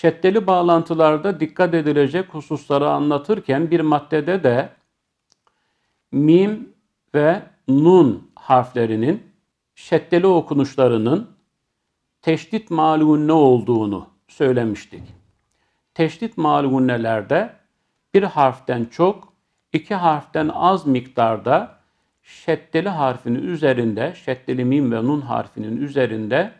şeddeli bağlantılarda dikkat edilecek hususları anlatırken bir maddede de mim ve nun harflerinin şeddeli okunuşlarının teşdit malunne olduğunu söylemiştik. Teşdit malunnelerde bir harften çok, iki harften az miktarda şeddeli harfinin üzerinde, şeddeli mim ve nun harfinin üzerinde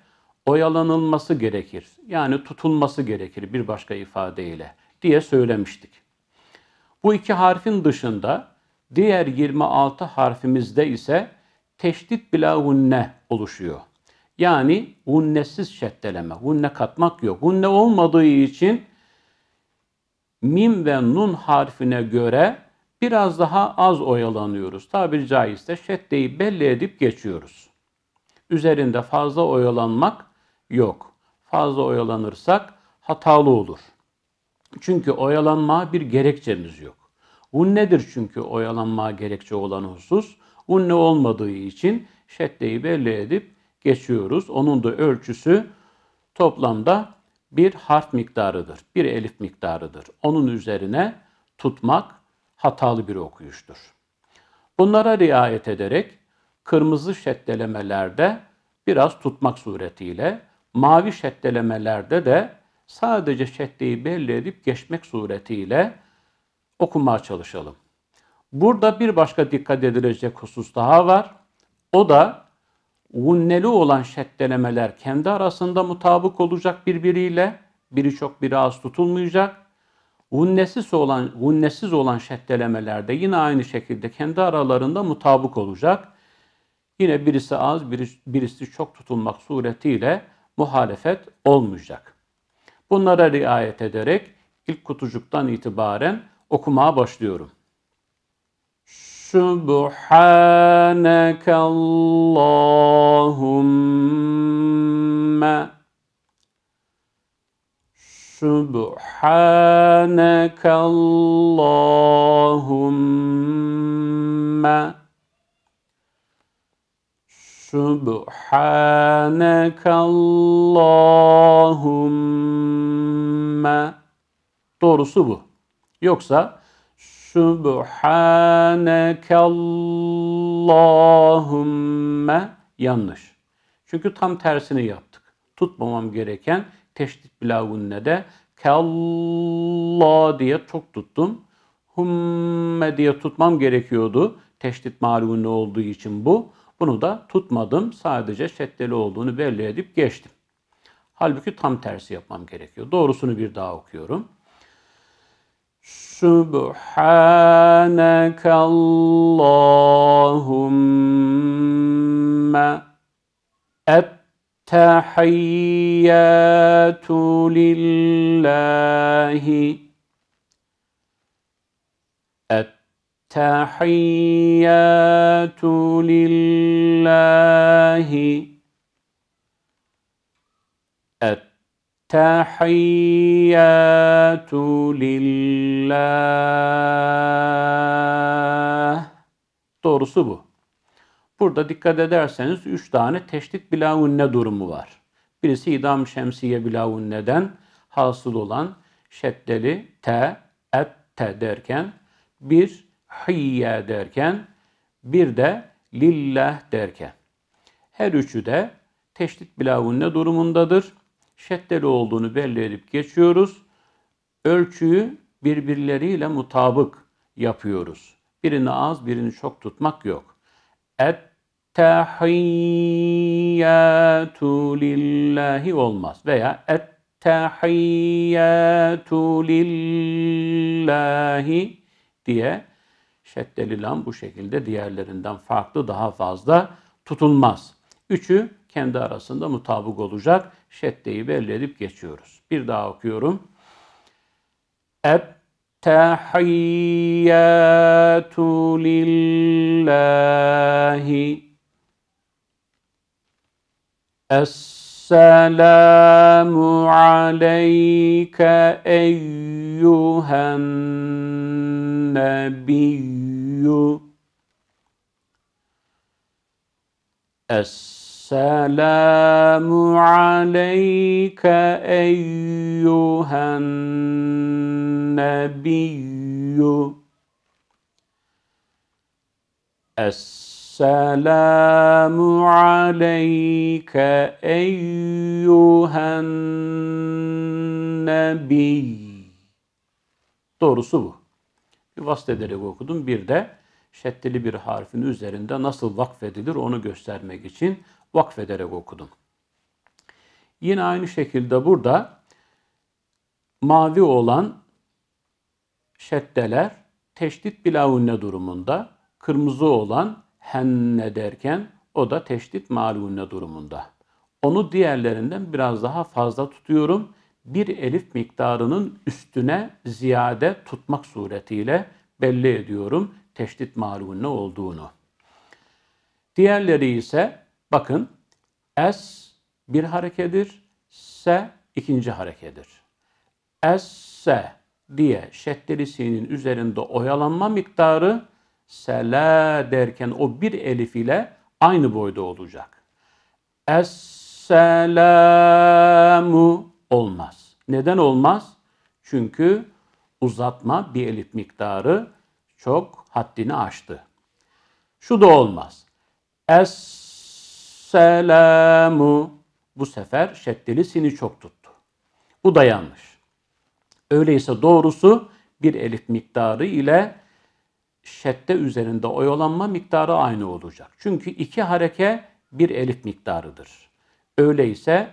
oyalanılması gerekir. Yani tutulması gerekir bir başka ifadeyle diye söylemiştik. Bu iki harfin dışında diğer 26 harfimizde ise teşdit bila hunne oluşuyor. Yani hunnesiz şeddeleme, hunne katmak yok. Hunne olmadığı için mim ve nun harfine göre biraz daha az oyalanıyoruz. Tabiri caizse şeddeyi belli edip geçiyoruz. Üzerinde fazla oyalanmak yok. Fazla oyalanırsak hatalı olur. Çünkü oyalanma bir gerekçemiz yok. Un nedir çünkü oyalanma gerekçe olan husus? Un ne olmadığı için şeddeyi belli edip geçiyoruz. Onun da ölçüsü toplamda bir harf miktarıdır. Bir elif miktarıdır. Onun üzerine tutmak hatalı bir okuyuştur. Bunlara riayet ederek kırmızı şeddelemelerde biraz tutmak suretiyle mavi şeddelemelerde de sadece şeddeyi belli edip geçmek suretiyle okumaya çalışalım. Burada bir başka dikkat edilecek husus daha var. O da gunneli olan şeddelemeler kendi arasında mutabık olacak birbiriyle. Biri çok biri az tutulmayacak. Gunnesiz olan, gunnesiz olan şeddelemelerde yine aynı şekilde kendi aralarında mutabık olacak. Yine birisi az, birisi çok tutulmak suretiyle muhalefet olmayacak. Bunlara riayet ederek ilk kutucuktan itibaren okumaya başlıyorum. Subhanak Allahumma, Subhanak Allahumma. Subhaneke Allahümme. Doğrusu bu. Yoksa Subhaneke Allahümme yanlış. Çünkü tam tersini yaptık. Tutmamam gereken teşdit bilavunne de kella diye çok tuttum. Humme diye tutmam gerekiyordu. Teşdit malumunu olduğu için bu. Bunu da tutmadım. Sadece şeddeli olduğunu belli edip geçtim. Halbuki tam tersi yapmam gerekiyor. Doğrusunu bir daha okuyorum. Subhaneke Allahümme ettehiyyatu lillahi التحيات لله التحيات lillah Doğrusu bu. Burada dikkat ederseniz üç tane teşdit bilavunne durumu var. Birisi idam şemsiye bilavunneden hasıl olan şeddeli te, et te derken bir hiyye derken bir de lillah derken. Her üçü de teşdit bilavunne durumundadır. Şeddeli olduğunu belli edip geçiyoruz. Ölçüyü birbirleriyle mutabık yapıyoruz. Birini az, birini çok tutmak yok. Et tahiyyatu lillahi olmaz veya et tahiyyatu lillahi diye şeddeli lam bu şekilde diğerlerinden farklı daha fazla tutulmaz. Üçü kendi arasında mutabık olacak. Şeddeyi belli edip geçiyoruz. Bir daha okuyorum. Ettehiyyatu lillahi Esselamu aleyke eyyü أيها النبي السلام عليك أيها النبي السلام عليك أيها النبي Doğrusu bu. Bir vasıt ederek okudum. Bir de şeddeli bir harfin üzerinde nasıl vakfedilir onu göstermek için vakfederek okudum. Yine aynı şekilde burada mavi olan şeddeler teşdit bilavunne durumunda, kırmızı olan henne derken o da teşdit malunne durumunda. Onu diğerlerinden biraz daha fazla tutuyorum bir elif miktarının üstüne ziyade tutmak suretiyle belli ediyorum teşdit malum'un ne olduğunu. Diğerleri ise bakın es bir harekedir, se ikinci harekedir. Es se diye şeddelisinin üzerinde oyalanma miktarı sela derken o bir elif ile aynı boyda olacak. Es selamu olmaz. Neden olmaz? Çünkü uzatma bir elif miktarı çok haddini aştı. Şu da olmaz. es bu sefer şeddeli sini çok tuttu. Bu da yanlış. Öyleyse doğrusu bir elif miktarı ile şedde üzerinde oyalanma miktarı aynı olacak. Çünkü iki hareke bir elif miktarıdır. Öyleyse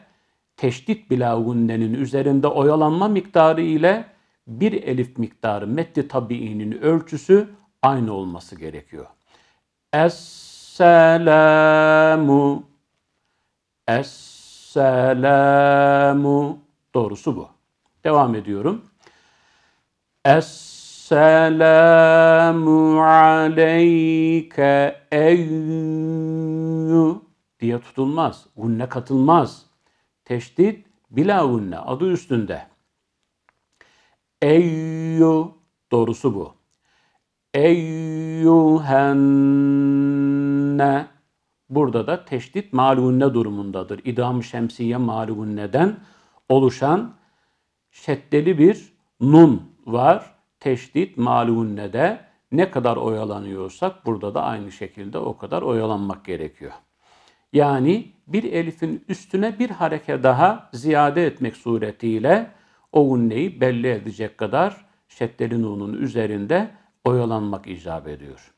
teşdit bilagunnenin üzerinde oyalanma miktarı ile bir elif miktarı metti tabiinin ölçüsü aynı olması gerekiyor. Es-selamu Doğrusu bu. Devam ediyorum. Es-selamu aleyke eyyü diye tutulmaz. Gunne katılmaz. Teşdit bilavunne adı üstünde. Eyyü doğrusu bu. Eyyühenne burada da teşdit malunne durumundadır. İdam şemsiye malunneden oluşan şeddeli bir nun var. Teşdit malunnede ne kadar oyalanıyorsak burada da aynı şekilde o kadar oyalanmak gerekiyor. Yani bir elifin üstüne bir hareke daha ziyade etmek suretiyle o unneyi belli edecek kadar şeddeli nunun üzerinde oyalanmak icap ediyor.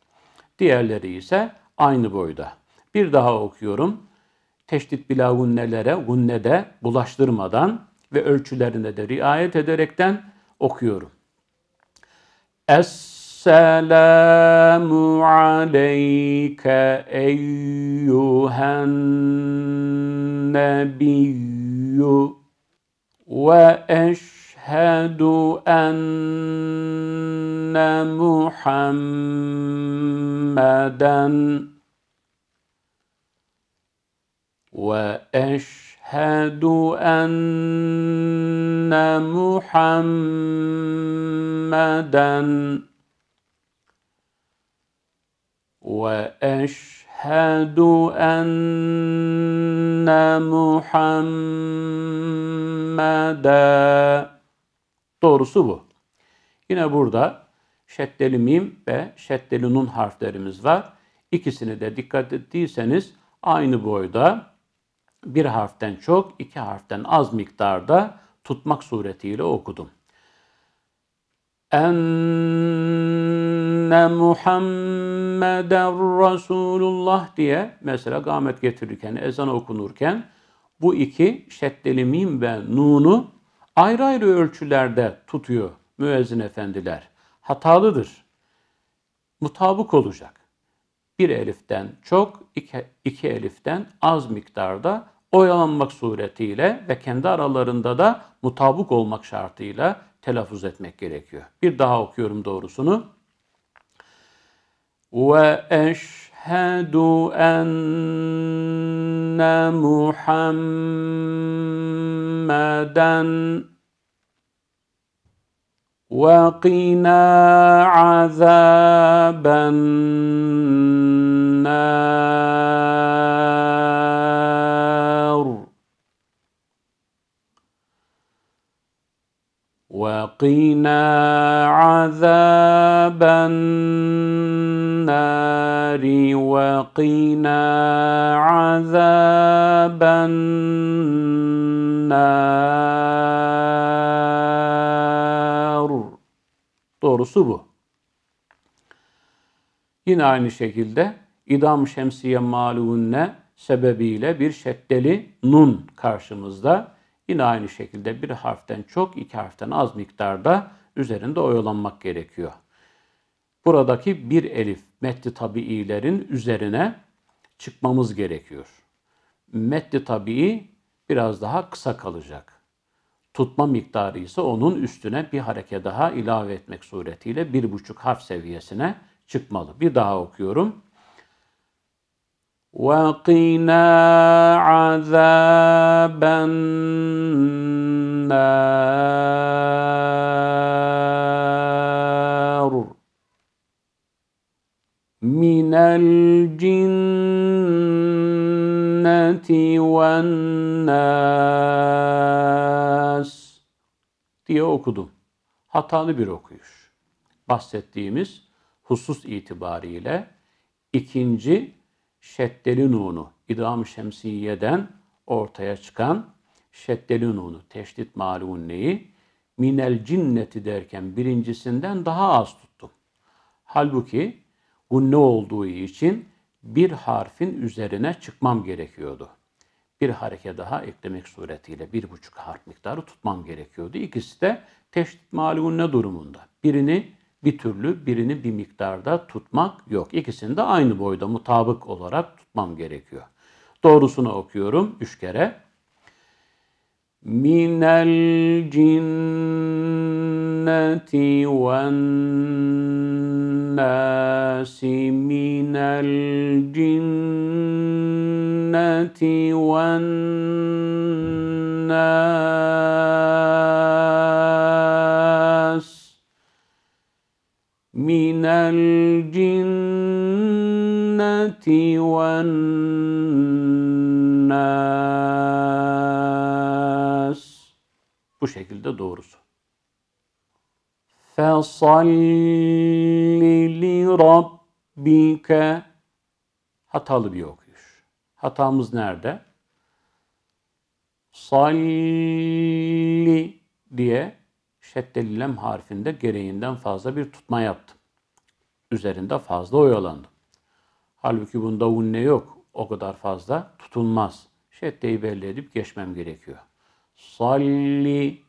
Diğerleri ise aynı boyda. Bir daha okuyorum. Teşdit bila gunnelere, gunnede bulaştırmadan ve ölçülerine de riayet ederekten okuyorum. Es السلام عليك أيها النبي وأشهد أن محمدًا وأشهد أن محمدًا واشهد ان محمدا doğrusu bu. Yine burada şeddeli mim ve şeddeli nun harflerimiz var. İkisini de dikkat ettiyseniz aynı boyda bir harften çok, iki harften az miktarda tutmak suretiyle okudum enne Muhammeden Resulullah diye mesela gamet getirirken, ezan okunurken bu iki şeddeli mim ve nunu ayrı ayrı ölçülerde tutuyor müezzin efendiler. Hatalıdır. Mutabık olacak. Bir eliften çok, iki, iki eliften az miktarda oyalanmak suretiyle ve kendi aralarında da mutabık olmak şartıyla telaffuz etmek gerekiyor. Bir daha okuyorum doğrusunu. Ve eşhedü enne Muhammeden وقنا عذاب النار وقنا عذاب النار وقنا عذاب النار Doğrusu bu. Yine aynı şekilde idam şemsiye malunne sebebiyle bir şeddeli nun karşımızda. Yine aynı şekilde bir harften çok, iki harften az miktarda üzerinde oyalanmak gerekiyor. Buradaki bir elif metni tabiilerin üzerine çıkmamız gerekiyor. Metni tabii biraz daha kısa kalacak. Tutma miktarı ise onun üstüne bir hareke daha ilave etmek suretiyle bir buçuk harf seviyesine çıkmalı. Bir daha okuyorum. وقنا عذاب النار من الجنة والناس diye okudum. Hatalı bir okuyuş. Bahsettiğimiz husus itibariyle ikinci şeddeli nunu, idam şemsiyeden ortaya çıkan şeddeli nunu, teşdit malunneyi minel cinneti derken birincisinden daha az tuttum. Halbuki bu ne olduğu için bir harfin üzerine çıkmam gerekiyordu. Bir hareke daha eklemek suretiyle bir buçuk harf miktarı tutmam gerekiyordu. İkisi de teşdit malunne durumunda. Birini bir türlü birini bir miktarda tutmak yok. İkisini de aynı boyda mutabık olarak tutmam gerekiyor. Doğrusunu okuyorum üç kere. Minel cinneti ven nasi minel cinneti ven nasi الجنة والناس Bu şekilde doğrusu. Fesalli li Hatalı bir okuyuş. Hatamız nerede? Salli diye şeddeli lem harfinde gereğinden fazla bir tutma yaptım üzerinde fazla oyalandı. Halbuki bunda unne yok. O kadar fazla tutulmaz. Şeddeyi belli edip geçmem gerekiyor. Salli,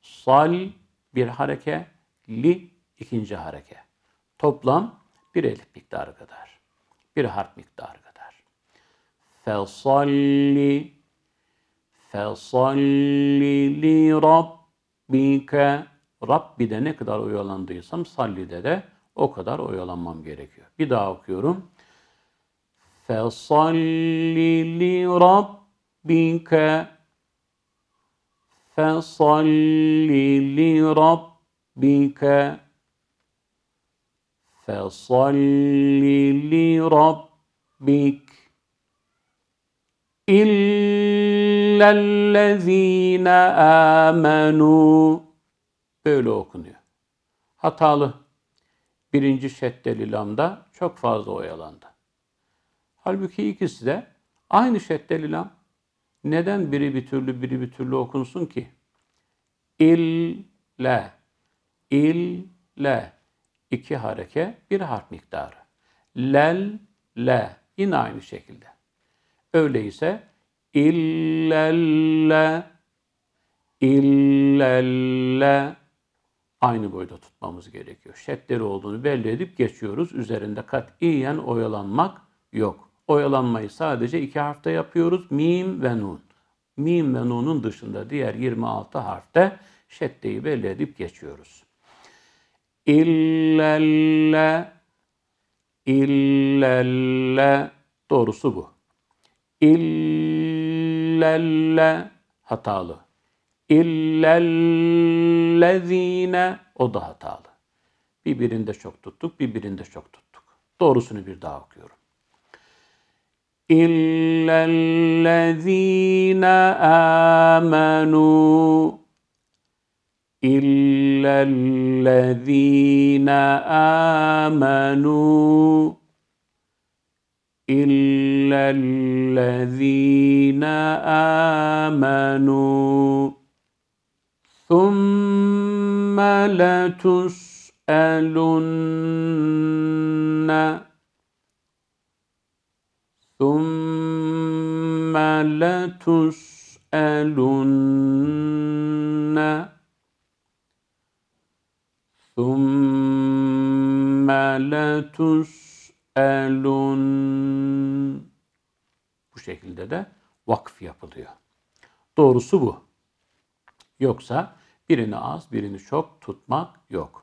sal bir hareke, li ikinci hareke. Toplam bir elif miktarı kadar. Bir harf miktarı kadar. Fesalli, fesalli li rabbike. Rabbi ne kadar oyalandıysam sallide de o kadar oyalanmam gerekiyor. Bir daha okuyorum. Fesalli li rabbike Fesalli li rabbike Fesalli li rabbik İllellezine amenu Böyle okunuyor. Hatalı birinci şeddeli lamda çok fazla oyalandı. Halbuki ikisi de aynı şeddeli lam. Neden biri bir türlü biri bir türlü okunsun ki? İlle, ille, iki hareke, bir harf miktarı. Lel, le, yine aynı şekilde. Öyleyse illelle, illelle, aynı boyda tutmamız gerekiyor. Şeddeli olduğunu belli edip geçiyoruz. Üzerinde katiyen oyalanmak yok. Oyalanmayı sadece iki harfte yapıyoruz. Mim ve nun. Mim ve nunun dışında diğer 26 harfte şeddeyi belli edip geçiyoruz. İllelle illelle doğrusu bu. İllelle hatalı illellezine o da hatalı. Birbirinde birinde çok tuttuk, birbirinde birinde çok tuttuk. Doğrusunu bir daha okuyorum. İllellezine amenu İllellezine amenu İllellezine amenu ثُمَّ لَتُسْأَلُنَّ ثُمَّ لَتُسْأَلُنَّ ثُمَّ لَتُسْأَلُنَّ Bu şekilde de vakıf yapılıyor. Doğrusu bu. Yoksa Birini az, birini çok tutmak yok.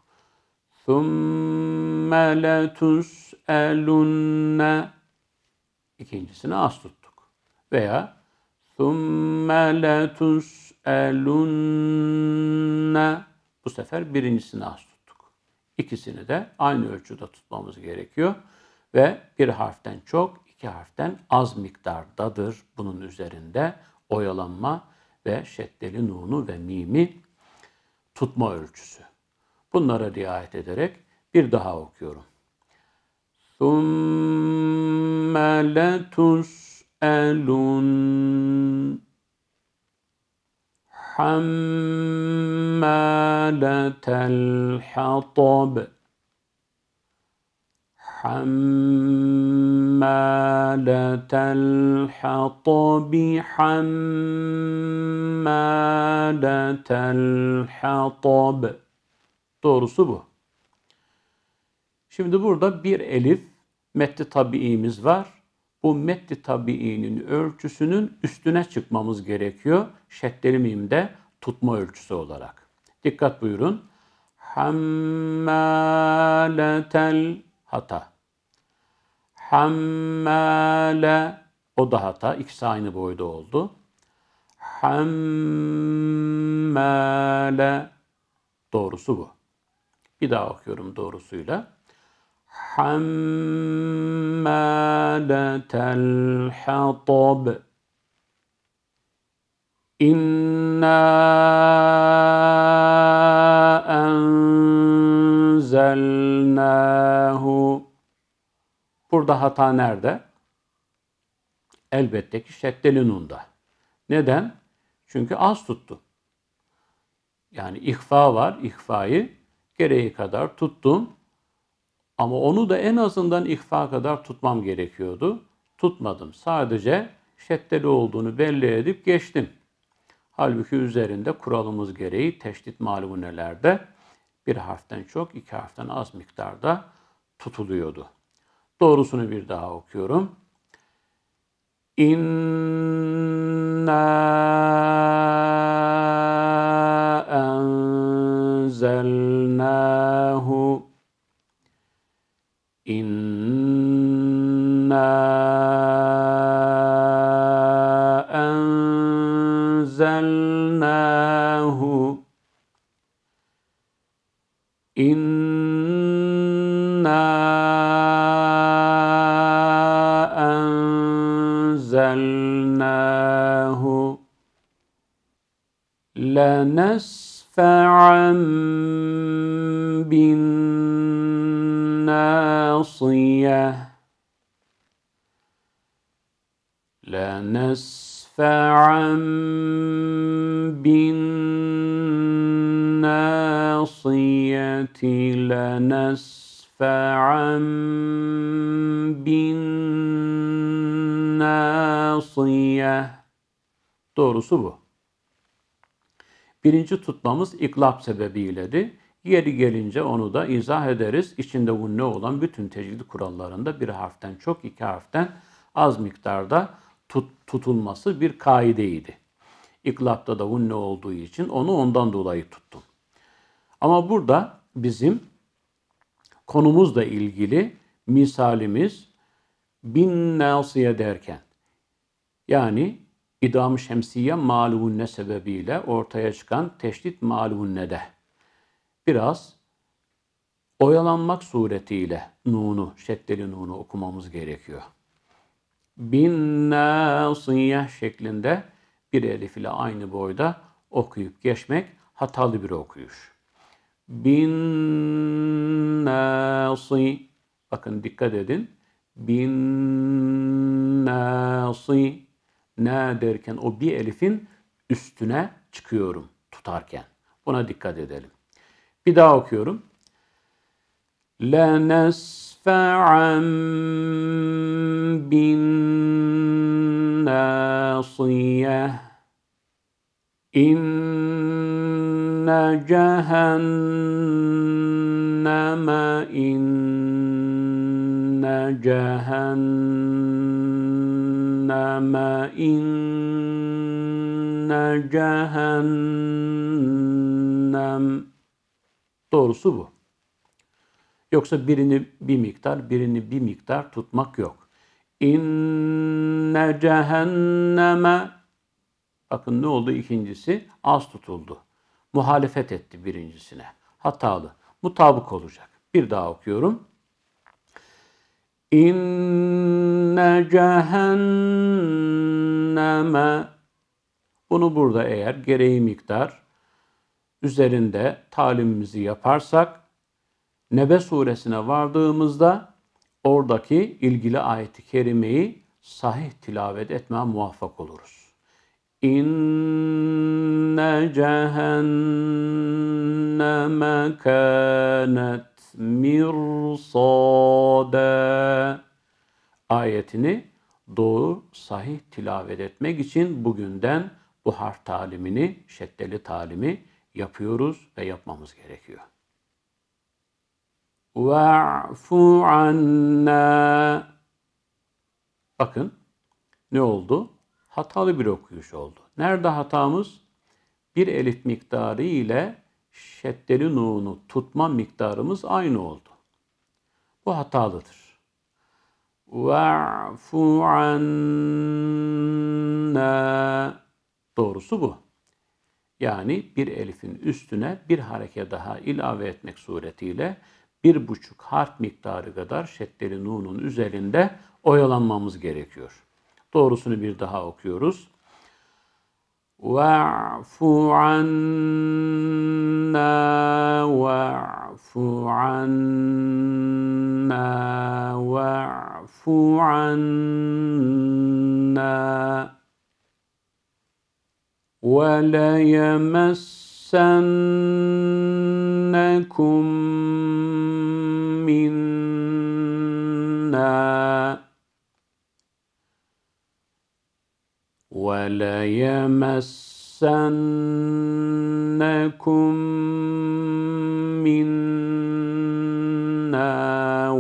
ثُمَّ لَتُسْأَلُنَّ İkincisini az tuttuk. Veya ثُمَّ لَتُسْأَلُنَّ Bu sefer birincisini az tuttuk. İkisini de aynı ölçüde tutmamız gerekiyor. Ve bir harften çok, iki harften az miktardadır bunun üzerinde oyalanma ve şeddeli nunu ve mimi tutma ölçüsü. Bunlara riayet ederek bir daha okuyorum. ثُمَّ لَتُسْأَلُنَّ حَمَّالَةَ الْحَطَبِ حمالة الحطب حمالة الحطب Doğrusu bu. Şimdi burada bir elif metti tabiimiz var. Bu metti tabiinin ölçüsünün üstüne çıkmamız gerekiyor. Şeddeli mimde tutma ölçüsü olarak. Dikkat buyurun. Hammaletel hata. Hammale o da hata. İkisi aynı boyda oldu. Hammale doğrusu bu. Bir daha okuyorum doğrusuyla. Hammaletel hatab İnna enzelnahu Burada hata nerede? Elbette ki şeddeli nunda. Neden? Çünkü az tuttu. Yani ihfa var, ihfayı gereği kadar tuttum. Ama onu da en azından ihfa kadar tutmam gerekiyordu. Tutmadım. Sadece şeddeli olduğunu belli edip geçtim. Halbuki üzerinde kuralımız gereği teşdit malumunelerde bir harften çok, iki harften az miktarda tutuluyordu. Doğrusunu bir daha okuyorum. İnna enzelnahu İnna لنسفعا بالناصية لنسفعا بالناصية لنسفعا بالناصية doğrusu bu. Birinci tutmamız iklap sebebiyledi. Yeri gelince onu da izah ederiz. İçinde ne olan bütün tecvid kurallarında bir harften çok iki harften az miktarda tut, tutulması bir kaideydi. İklapta da ne olduğu için onu ondan dolayı tuttum. Ama burada bizim konumuzla ilgili misalimiz bin nasiye derken yani İdam-ı Şemsiye maluvunne sebebiyle ortaya çıkan teşdit maluvunnede biraz oyalanmak suretiyle nunu, şeddeli nunu okumamız gerekiyor. Bin nasiyah şeklinde bir elif ile aynı boyda okuyup geçmek hatalı bir okuyuş. Bin nasi bakın dikkat edin. Bin nasi ne derken o bir elifin üstüne çıkıyorum tutarken. Buna dikkat edelim. Bir daha okuyorum. La لَنَسْفَعًا بِالنَّاصِيَةِ اِنَّ جَهَنَّمَ اِنَّ جَهَنَّمَ جهنم inne cehennem doğrusu bu. Yoksa birini bir miktar, birini bir miktar tutmak yok. İnne cehenneme bakın ne oldu ikincisi az tutuldu. Muhalefet etti birincisine. Hatalı. Mutabık olacak. Bir daha okuyorum. İnne cehenneme Bunu burada eğer gereği miktar üzerinde talimimizi yaparsak Nebe suresine vardığımızda oradaki ilgili ayeti kerimeyi sahih tilavet etmeye muvaffak oluruz. İnne cehenneme kânet mirsada ayetini doğru sahih tilavet etmek için bugünden bu harf talimini, şeddeli talimi yapıyoruz ve yapmamız gerekiyor. Ve'fu anna Bakın ne oldu? Hatalı bir okuyuş oldu. Nerede hatamız? Bir elif miktarı ile şeddeli nuunu tutma miktarımız aynı oldu. Bu hatalıdır. Ve'fu anna Doğrusu bu. Yani bir elifin üstüne bir hareke daha ilave etmek suretiyle bir buçuk harf miktarı kadar şeddeli nunun üzerinde oyalanmamız gerekiyor. Doğrusunu bir daha okuyoruz. واعف عنا واعف عنا واعف عنا وليمسنكم وليمسنكم منا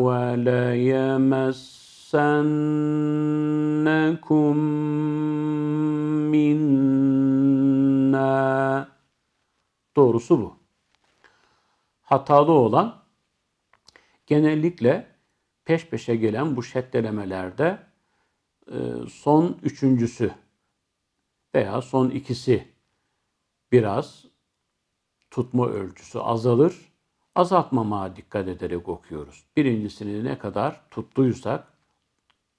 وليمسنكم minna. Doğrusu bu. Hatalı olan genellikle peş peşe gelen bu şeddelemelerde e, son üçüncüsü veya son ikisi biraz tutma ölçüsü azalır. Azaltmamaya dikkat ederek okuyoruz. Birincisini ne kadar tuttuysak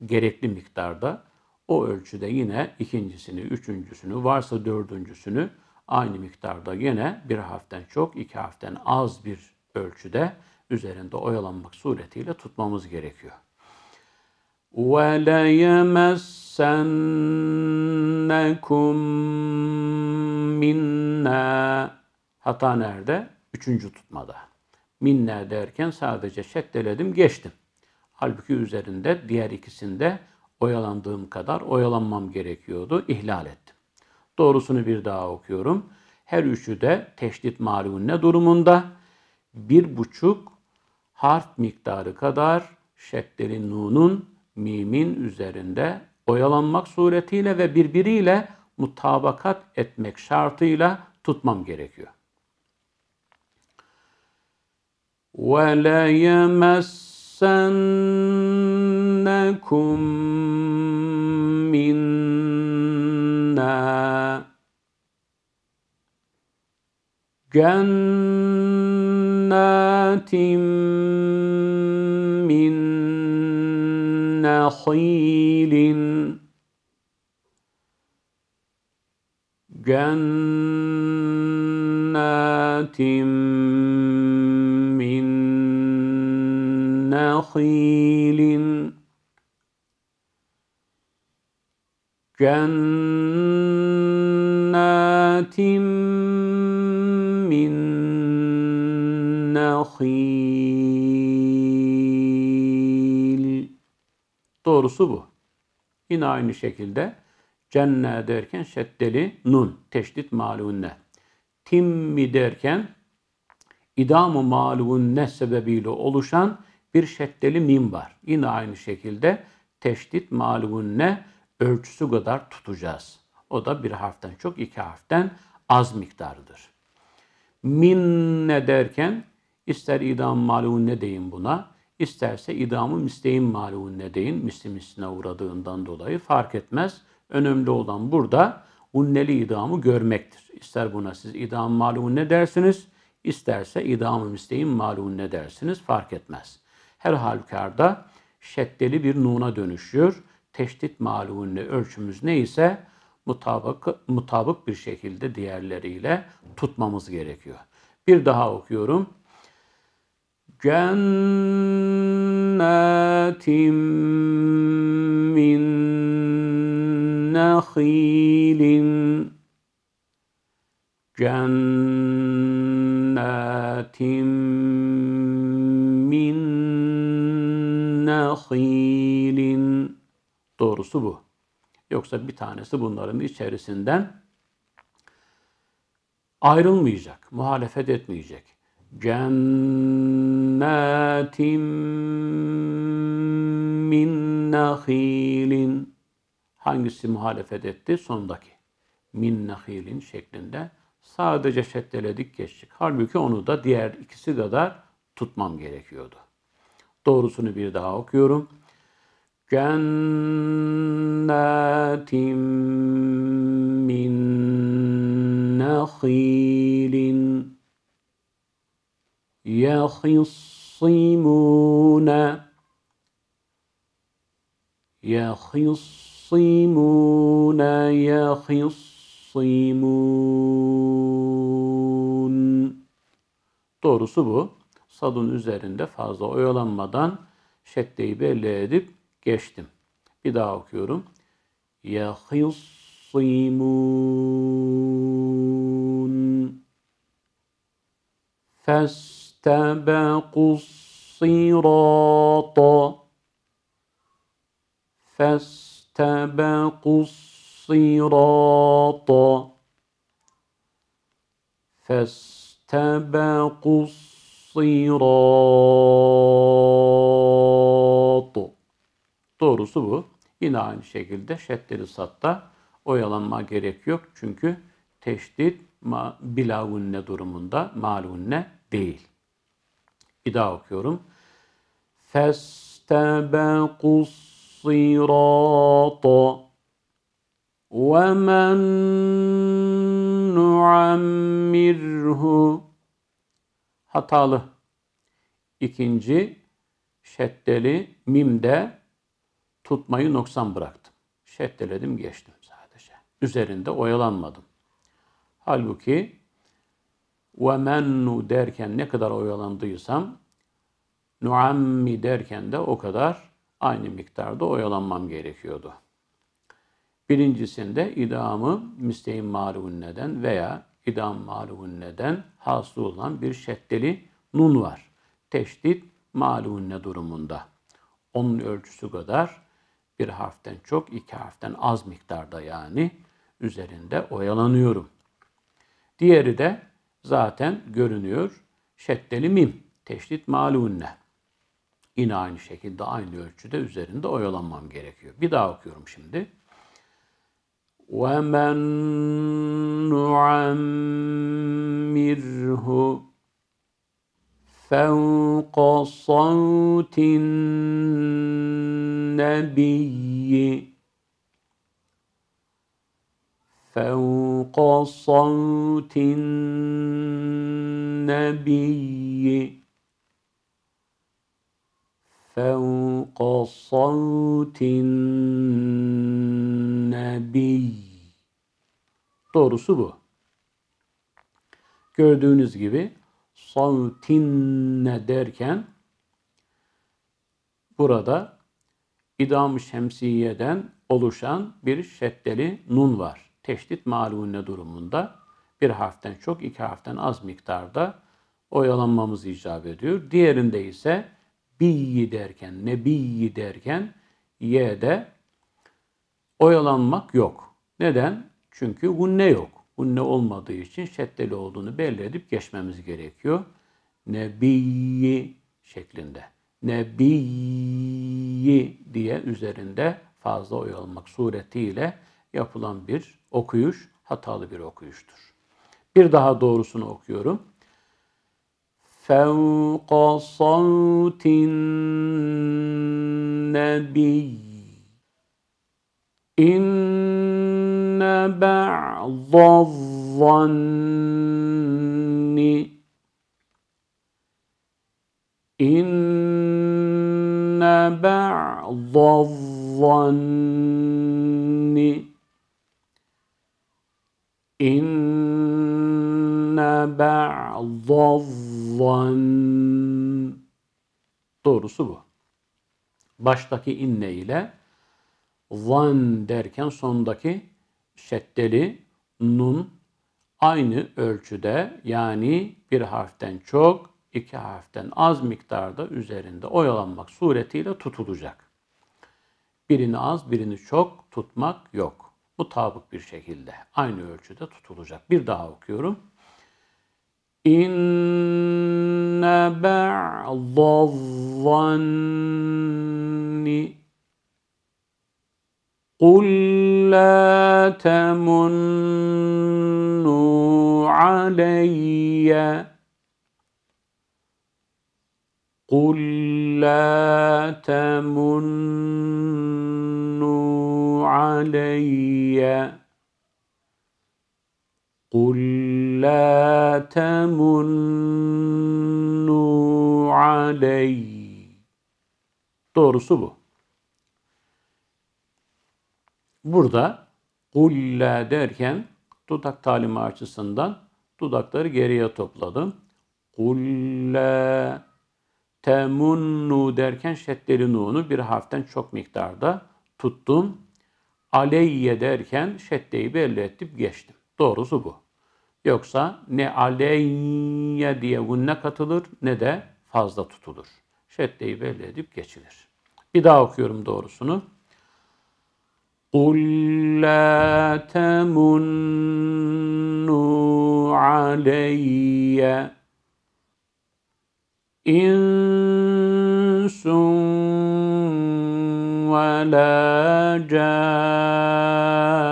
gerekli miktarda o ölçüde yine ikincisini, üçüncüsünü, varsa dördüncüsünü aynı miktarda yine bir haften çok, iki haften az bir ölçüde üzerinde oyalanmak suretiyle tutmamız gerekiyor. وَلَيَمَسَّنَّكُمْ minna Hata nerede? Üçüncü tutmada. Minna derken sadece şeddeledim geçtim. Halbuki üzerinde diğer ikisinde oyalandığım kadar oyalanmam gerekiyordu. ihlal ettim. Doğrusunu bir daha okuyorum. Her üçü de teşdit malumunne durumunda bir buçuk harf miktarı kadar şeklerin nunun Mim'in üzerinde oyalanmak suretiyle ve birbiriyle mutabakat etmek şartıyla tutmam gerekiyor. وَلَا يَمَسَّنَّكُمْ مِنَّا جَنَّاتٍ نخيل جنات من نخيل جنات من نخيل Doğrusu bu. Yine aynı şekilde cenne derken şeddeli nun, teşdit malunne. Timmi derken idamı malunne sebebiyle oluşan bir şeddeli mim var. Yine aynı şekilde teşdit malunne ölçüsü kadar tutacağız. O da bir harften çok iki harften az miktarıdır. Minne derken ister idam malunne deyin buna, İsterse idamı müsteğin malumune deyin, misli uğradığından dolayı fark etmez. Önemli olan burada unneli idamı görmektir. İster buna siz idam malumune dersiniz, isterse idamı ı müsteğin malumune dersiniz, fark etmez. Her halükarda şeddeli bir nuna dönüşüyor. Teşdit malumune ölçümüz neyse mutabık, mutabık bir şekilde diğerleriyle tutmamız gerekiyor. Bir daha okuyorum. جنات من نخيل جنات من نخيل Doğrusu bu. Yoksa bir tanesi bunların içerisinden ayrılmayacak, muhalefet etmeyecek. جنات min nahilin hangisi muhalefet etti? Sondaki. Min nahilin şeklinde sadece şeddeledik geçtik. Halbuki onu da diğer ikisi kadar tutmam gerekiyordu. Doğrusunu bir daha okuyorum. Cennetim min nahilin يخصمون يخصمون يخصمون Doğrusu bu. Sadun üzerinde fazla oyalanmadan şeddeyi belli edip geçtim. Bir daha okuyorum. Yahıssimun Fes استبقوا الصراط فاستبقوا الصراط فاستبقوا الصراط Doğrusu bu. Yine aynı şekilde şeddeli satta oyalanma gerek yok. Çünkü teşdit ma, bilavunne durumunda malunne değil. Bir daha okuyorum. فَاسْتَبَقُوا الصِّرَاطَ وَمَنْ نُعَمِّرْهُ Hatalı. İkinci, şeddeli, mimde tutmayı noksan bıraktım. Şeddeledim, geçtim sadece. Üzerinde oyalanmadım. Halbuki ve mennu derken ne kadar oyalandıysam nuammi derken de o kadar aynı miktarda oyalanmam gerekiyordu. Birincisinde idamı müstehim neden veya idam marun neden hasıl olan bir şeddeli nun var. Teşdit ne durumunda. Onun ölçüsü kadar bir harften çok, iki harften az miktarda yani üzerinde oyalanıyorum. Diğeri de zaten görünüyor. Şeddeli mim. Teşdit malunne. Yine aynı şekilde aynı ölçüde üzerinde oyalanmam gerekiyor. Bir daha okuyorum şimdi. وَمَنْ نُعَمِّرْهُ فَوْقَ صَوْتِ النَّبِيِّ فوق صوت النبي فوق صوت النبي Doğrusu bu. Gördüğünüz gibi savtinne derken burada idam şemsiyeden oluşan bir şeddeli nun var teşdit malune durumunda bir harften çok, iki harften az miktarda oyalanmamız icap ediyor. Diğerinde ise biyi derken, ne biyi derken y'de oyalanmak yok. Neden? Çünkü gunne yok. Gunne olmadığı için şeddeli olduğunu belli edip geçmemiz gerekiyor. Nebiyi şeklinde. Nebiyi diye üzerinde fazla oyalanmak suretiyle yapılan bir okuyuş hatalı bir okuyuştur. Bir daha doğrusunu okuyorum. Fevqa savtin nebiy İnne ba'da zanni İnne ba'da zanni İnne ba'zazzan Doğrusu bu. Baştaki inne ile zan derken sondaki şeddeli nun aynı ölçüde yani bir harften çok, iki harften az miktarda üzerinde oyalanmak suretiyle tutulacak. Birini az, birini çok tutmak yok mutabık bir şekilde aynı ölçüde tutulacak. Bir daha okuyorum. İnne ba'dallannni قل لا تمنوا عليّ قل لا تمنوا علي قل لا تمنوا علي Doğrusu bu. Burada kulla derken dudak talimi açısından dudakları geriye topladım. Kulla temunnu derken şeddeli nunu bir harften çok miktarda tuttum. Aleyye derken şeddeyi belli ettim geçtim. Doğrusu bu. Yoksa ne aleyye diye gunne katılır ne de fazla tutulur. Şeddeyi belli edip geçilir. Bir daha okuyorum doğrusunu. قُلْ لَا تَمُنُّوا عَلَيَّ إنس ولا جان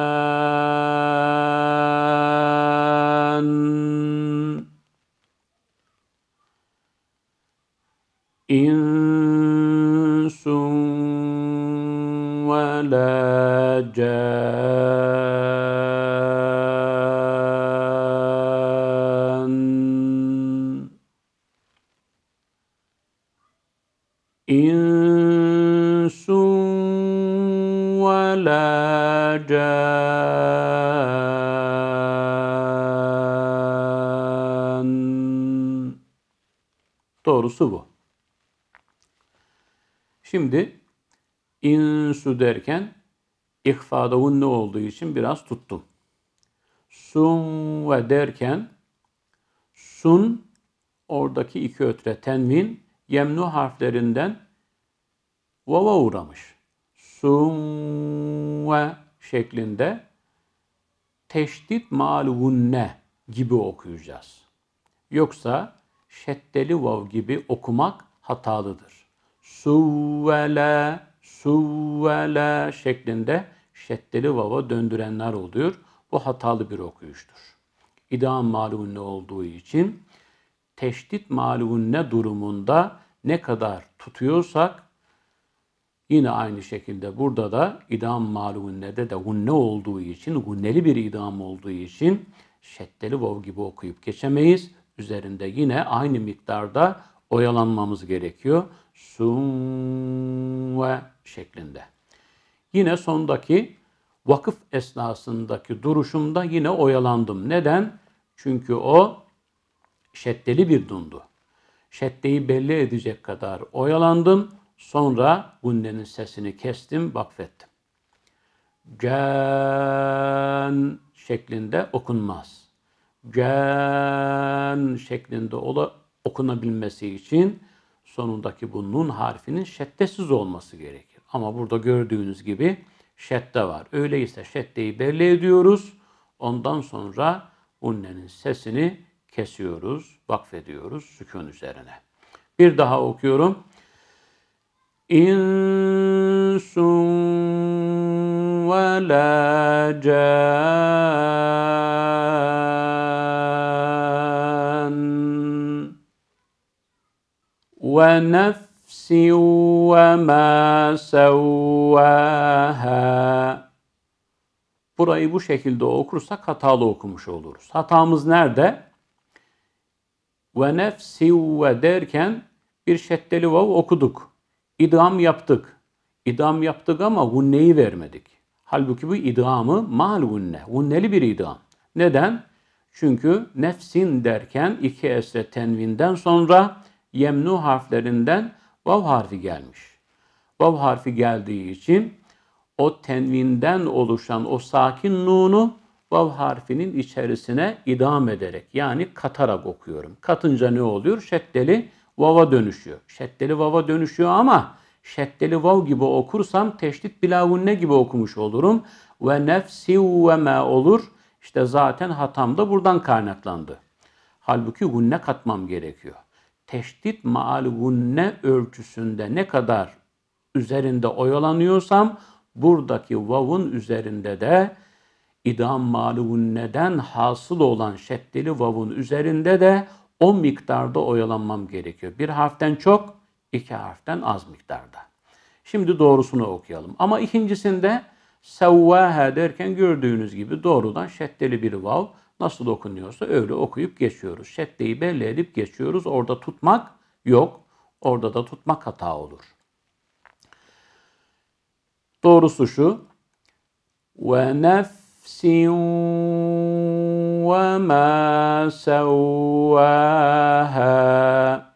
Doğrusu bu. Şimdi insu derken ihfada ne olduğu için biraz tuttum. Sun ve derken sun oradaki iki ötre tenvin yemnu harflerinden vava uğramış. Sun ve şeklinde teşdit malvunne gibi okuyacağız. Yoksa şeddeli vav gibi okumak hatalıdır. Suvele, suvele şeklinde şeddeli vava döndürenler oluyor. Bu hatalı bir okuyuştur. İdam malunne olduğu için teşdit malunne durumunda ne kadar tutuyorsak yine aynı şekilde burada da idam malunne'de de de hunne olduğu için, hunneli bir idam olduğu için şeddeli vav gibi okuyup geçemeyiz üzerinde yine aynı miktarda oyalanmamız gerekiyor. Sumve şeklinde. Yine sondaki vakıf esnasındaki duruşumda yine oyalandım. Neden? Çünkü o şeddeli bir dundu. Şeddeyi belli edecek kadar oyalandım. Sonra gundenin sesini kestim, vakfettim. Can şeklinde okunmaz gen şeklinde ola, okunabilmesi için sonundaki bu nun harfinin şeddesiz olması gerekir. Ama burada gördüğünüz gibi şedde var. Öyleyse şeddeyi belli ediyoruz. Ondan sonra unnenin sesini kesiyoruz, vakfediyoruz sükun üzerine. Bir daha okuyorum. İnsun ve la can ونفس وما سواها Burayı bu şekilde okursak hatalı okumuş oluruz. Hatamız nerede? Ve nefsi ve derken bir şeddeli vav okuduk. İdam yaptık. İdam yaptık ama gunneyi vermedik. Halbuki bu idamı mal gunne. Gunneli bir idam. Neden? Çünkü nefsin derken iki esre tenvinden sonra yemnu harflerinden vav harfi gelmiş. Vav harfi geldiği için o tenvinden oluşan o sakin nunu vav harfinin içerisine idam ederek yani katarak okuyorum. Katınca ne oluyor? Şeddeli vava dönüşüyor. Şeddeli vava dönüşüyor ama şeddeli vav gibi okursam teşdit bilavunne gibi okumuş olurum. Ve nefsi ve me olur. İşte zaten hatam da buradan kaynaklandı. Halbuki gunne katmam gerekiyor teşdit maal gunne ölçüsünde ne kadar üzerinde oyalanıyorsam buradaki vavun üzerinde de idam maluvunne'den hasıl olan şeddeli vavun üzerinde de o miktarda oyalanmam gerekiyor. Bir harften çok, iki harften az miktarda. Şimdi doğrusunu okuyalım. Ama ikincisinde sevvaha derken gördüğünüz gibi doğrudan şeddeli bir vav Nasıl okunuyorsa öyle okuyup geçiyoruz. Şeddeyi belli edip geçiyoruz. Orada tutmak yok. Orada da tutmak hata olur. Doğrusu şu. Ve nefsin ve ma sevvaha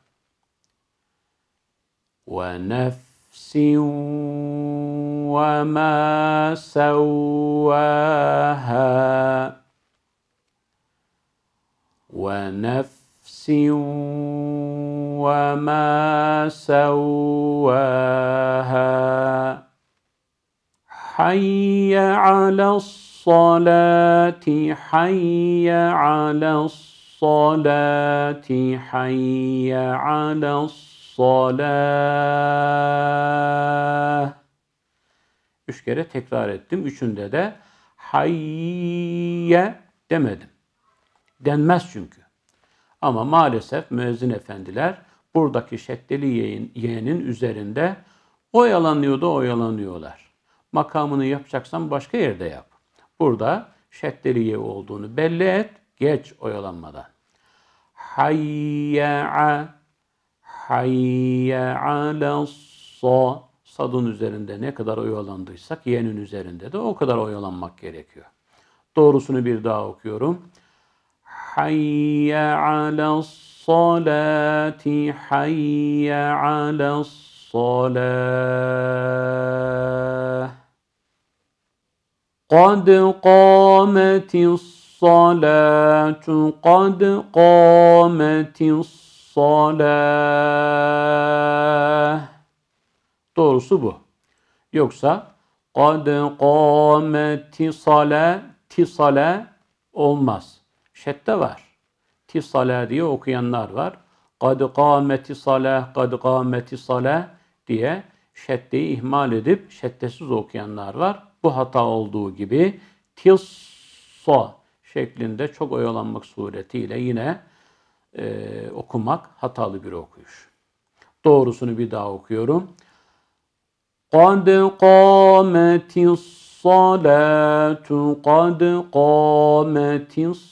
ve nefsin ve ma ونفس وما سواها حي على الصلاة حي على الصلاة حي على الصلاة Üç kere tekrar ettim. Üçünde de hayye demedim denmez çünkü. Ama maalesef müezzin efendiler buradaki şeddeli yeğenin üzerinde oyalanıyor da oyalanıyorlar. Makamını yapacaksan başka yerde yap. Burada şeddeli ye olduğunu belli et, geç oyalanmadan. Hayya'a hayya ala sa sadın üzerinde ne kadar oyalandıysak yenin üzerinde de o kadar oyalanmak gerekiyor. Doğrusunu bir daha okuyorum. حي على الصلاة حي على الصلاة قد قامت الصلاة قد قامت الصلاة Doğrusu bu. Yoksa قامت الصلاة تصلاة أو olmaz. şette var. Tisala diye okuyanlar var. Kad kâmeti salah, kad kâmeti salah diye şeddeyi ihmal edip şeddesiz okuyanlar var. Bu hata olduğu gibi tissa şeklinde çok oyalanmak suretiyle yine e, okumak hatalı bir okuyuş. Doğrusunu bir daha okuyorum. قَدْ قَامَتِ الصَّلَاةُ قَدْ قَامَتِ الصَّلَاةُ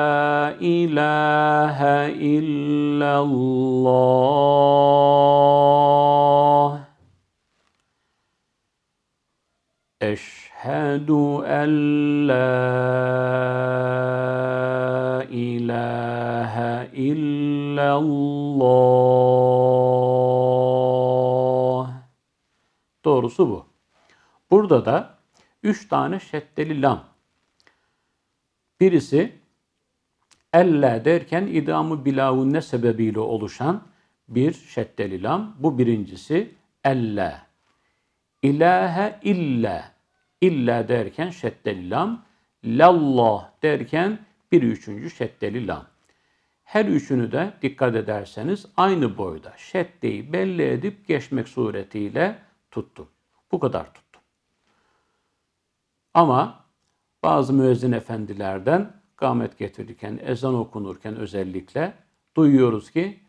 ilahe illallah Eşhedü en la ilahe illallah Doğrusu bu. Burada da üç tane şeddeli lam. Birisi Elle derken idamı bilavun ne sebebiyle oluşan bir şeddeli lam. Bu birincisi elle. İlahe ille. İlla derken şeddeli lam. Lallah derken bir üçüncü şeddeli lam. Her üçünü de dikkat ederseniz aynı boyda şeddeyi belli edip geçmek suretiyle tuttum. Bu kadar tuttum. Ama bazı müezzin efendilerden İkamet getirirken, ezan okunurken özellikle duyuyoruz ki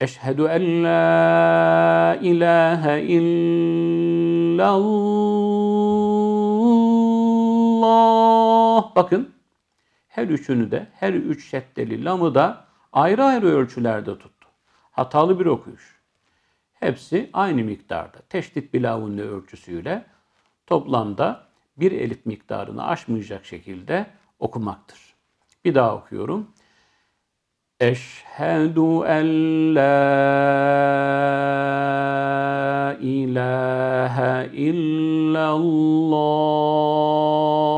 Eşhedü en la ilahe illallah. Bakın her üçünü de, her üç şeddeli lamı da ayrı ayrı ölçülerde tuttu. Hatalı bir okuyuş. Hepsi aynı miktarda. Teşdit bilavunlu ölçüsüyle toplamda bir elif miktarını aşmayacak şekilde okumaktır. Bir daha okuyorum. Eşhedü en la ilahe illallah